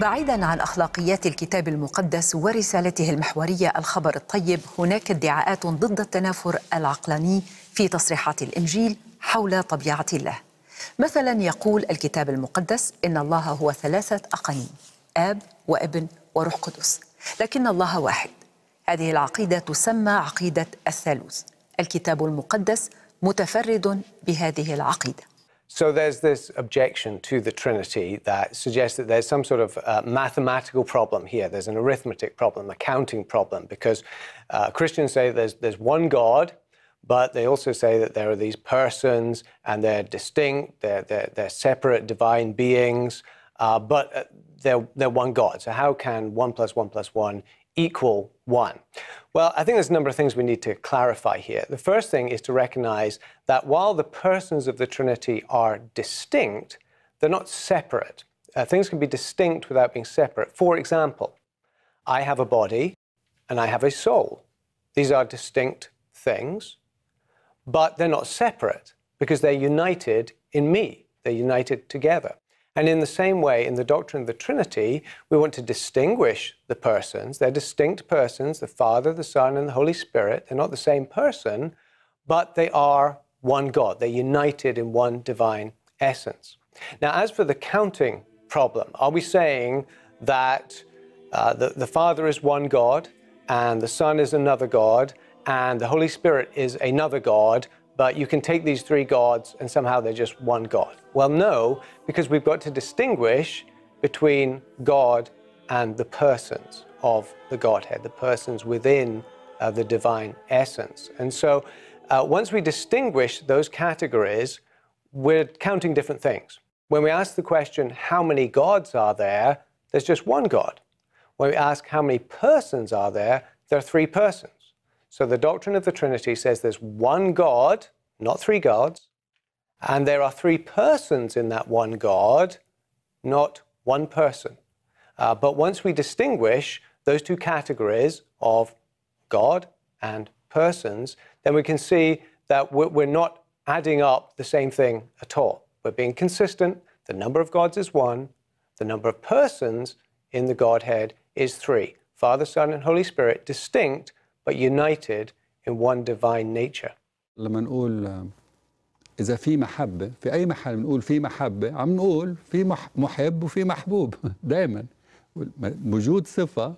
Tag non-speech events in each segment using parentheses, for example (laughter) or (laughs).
بعيدا عن اخلاقيات الكتاب المقدس ورسالته المحوريه الخبر الطيب هناك ادعاءات ضد التنافر العقلاني في تصريحات الانجيل حول طبيعه الله مثلا يقول الكتاب المقدس ان الله هو ثلاثه اقانيم اب وابن وروح قدس لكن الله واحد هذه العقيده تسمى عقيده الثالوث الكتاب المقدس متفرد بهذه العقيده So there's this objection to the Trinity that suggests that there's some sort of uh, mathematical problem here. There's an arithmetic problem, a counting problem, because uh, Christians say there's, there's one God, but they also say that there are these persons and they're distinct, they're, they're, they're separate divine beings, uh, but uh, they're, they're one God. So how can one plus one plus one equal 1? Well, I think there's a number of things we need to clarify here. The first thing is to recognize that while the persons of the Trinity are distinct, they're not separate. Uh, things can be distinct without being separate. For example, I have a body and I have a soul. These are distinct things, but they're not separate because they're united in me. They're united together. And in the same way, in the doctrine of the Trinity, we want to distinguish the persons. They're distinct persons the Father, the Son, and the Holy Spirit. They're not the same person, but they are one God. They're united in one divine essence. Now, as for the counting problem, are we saying that uh, the, the Father is one God, and the Son is another God, and the Holy Spirit is another God, but you can take these three gods and somehow they're just one God. Well, no, because we've got to distinguish between God and the persons of the Godhead, the persons within uh, the divine essence. And so uh, once we distinguish those categories, we're counting different things. When we ask the question, how many gods are there? There's just one God. When we ask how many persons are there, there are three persons. So the doctrine of the Trinity says there's one God, not three gods, and there are three persons in that one God, not one person. Uh, but once we distinguish those two categories of God and persons, then we can see that we're not adding up the same thing at all. We're being consistent. The number of gods is one. The number of persons in the Godhead is three Father, Son, and Holy Spirit, distinct but united in one divine nature. لما نقول إذا في محبة في أي محل بنقول في محبة عم نقول في محب وفي محبوب (laughs) دائما وجود صفة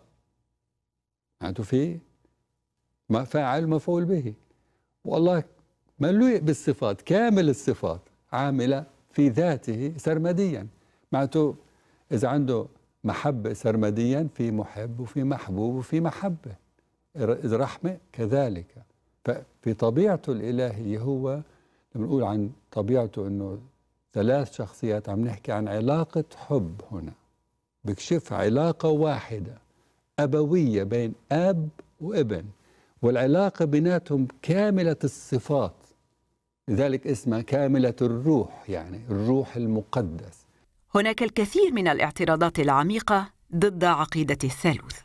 معناته في فاعل مفعول به والله مليء بالصفات كامل الصفات عاملة في ذاته سرمديا معناته إذا عنده محبة سرمديا في محب وفي محبوب وفي محبة الرحمة كذلك ففي طبيعته الإلهية هو لما نقول عن طبيعته أنه ثلاث شخصيات عم نحكي عن علاقة حب هنا بكشف علاقة واحدة أبوية بين أب وابن والعلاقة بيناتهم كاملة الصفات لذلك اسمها كاملة الروح يعني الروح المقدس هناك الكثير من الاعتراضات العميقة ضد عقيدة الثالوث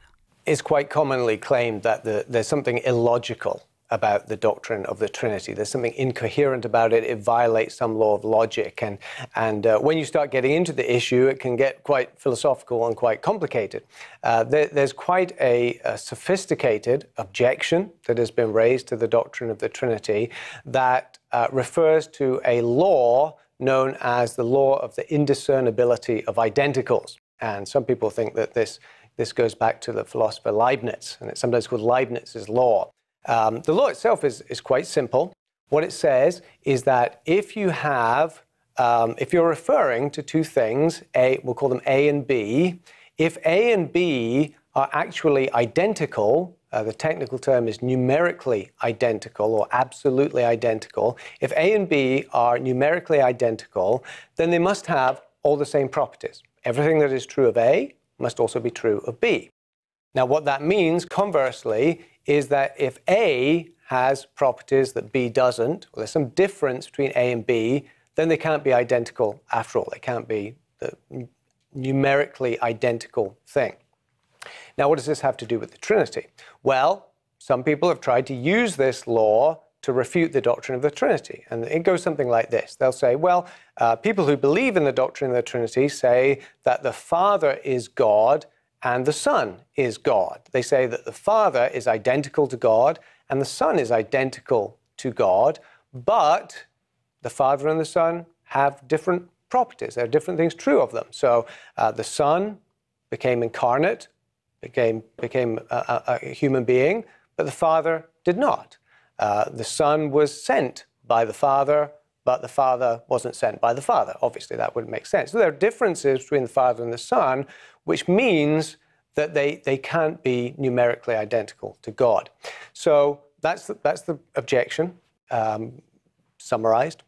is quite commonly claimed that the, there's something illogical about the doctrine of the Trinity. There's something incoherent about it. It violates some law of logic. And, and uh, when you start getting into the issue, it can get quite philosophical and quite complicated. Uh, there, there's quite a, a, sophisticated objection that has been raised to the doctrine of the Trinity that uh, refers to a law known as the law of the indiscernibility of identicals. And some people think that this this goes back to the philosopher Leibniz, and it's sometimes called Leibniz's law. Um, the law itself is, is quite simple. What it says is that if you have, um, if you're referring to two things, A, we'll call them A and B, if A and B are actually identical, uh, the technical term is numerically identical or absolutely identical. If A and B are numerically identical, then they must have all the same properties. Everything that is true of A must also be true of B. Now, what that means, conversely, is that if A has properties that B doesn't, or there's some difference between A and B, then they can't be identical after all. They can't be the numerically identical thing. Now, what does this have to do with the Trinity? Well, some people have tried to use this law to refute the doctrine of the Trinity. And it goes something like this They'll say, well, uh, people who believe in the doctrine of the Trinity say that the Father is God and the Son is God. They say that the Father is identical to God and the Son is identical to God, but the Father and the Son have different properties. There are different things true of them. So uh, the Son became incarnate, became, became a, a, a human being, but the Father did not. Uh, the Son was sent by the Father, but the Father wasn't sent by the Father. Obviously, that wouldn't make sense. So there are differences between the Father and the Son, which means that they, they can't be numerically identical to God. So that's the, that's the objection um, summarized.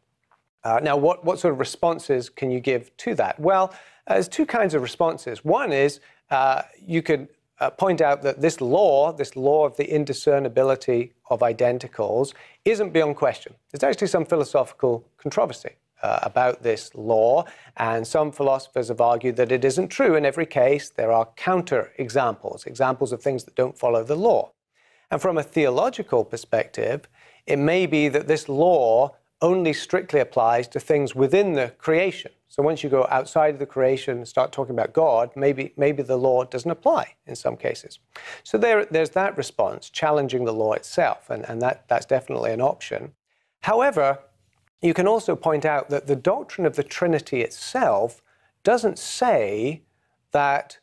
Uh, now, what, what sort of responses can you give to that? Well, uh, there's two kinds of responses. One is uh, you could uh, point out that this law, this law of the indiscernibility of identicals, isn't beyond question. There's actually some philosophical controversy uh, about this law, and some philosophers have argued that it isn't true in every case. There are counter examples, examples of things that don't follow the law. And from a theological perspective, it may be that this law only strictly applies to things within the creation. So once you go outside of the creation and start talking about God, maybe, maybe the law doesn't apply in some cases. So there, there's that response, challenging the law itself, and, and that, that's definitely an option. However, you can also point out that the doctrine of the Trinity itself doesn't say that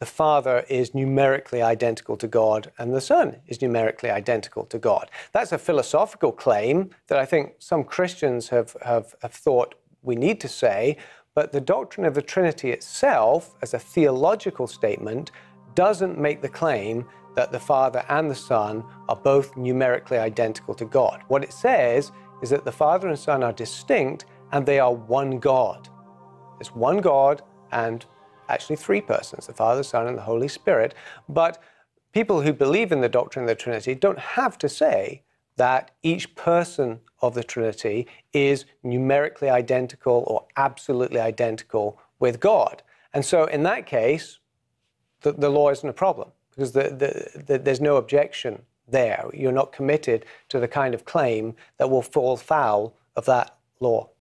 the Father is numerically identical to God and the Son is numerically identical to God. That's a philosophical claim that I think some Christians have, have, have, thought we need to say, but the doctrine of the Trinity itself, as a theological statement, doesn't make the claim that the Father and the Son are both numerically identical to God. What it says is that the Father and Son are distinct and they are one God. It's one God and actually three persons the Father, the Son, and the Holy Spirit. But people who believe in the doctrine of the Trinity don't have to say that each person of the Trinity is numerically identical or absolutely identical with God. And so, in that case, the, the law isn't a problem because the, the, there's no objection there. You're not committed to the kind of claim that will fall foul of that law.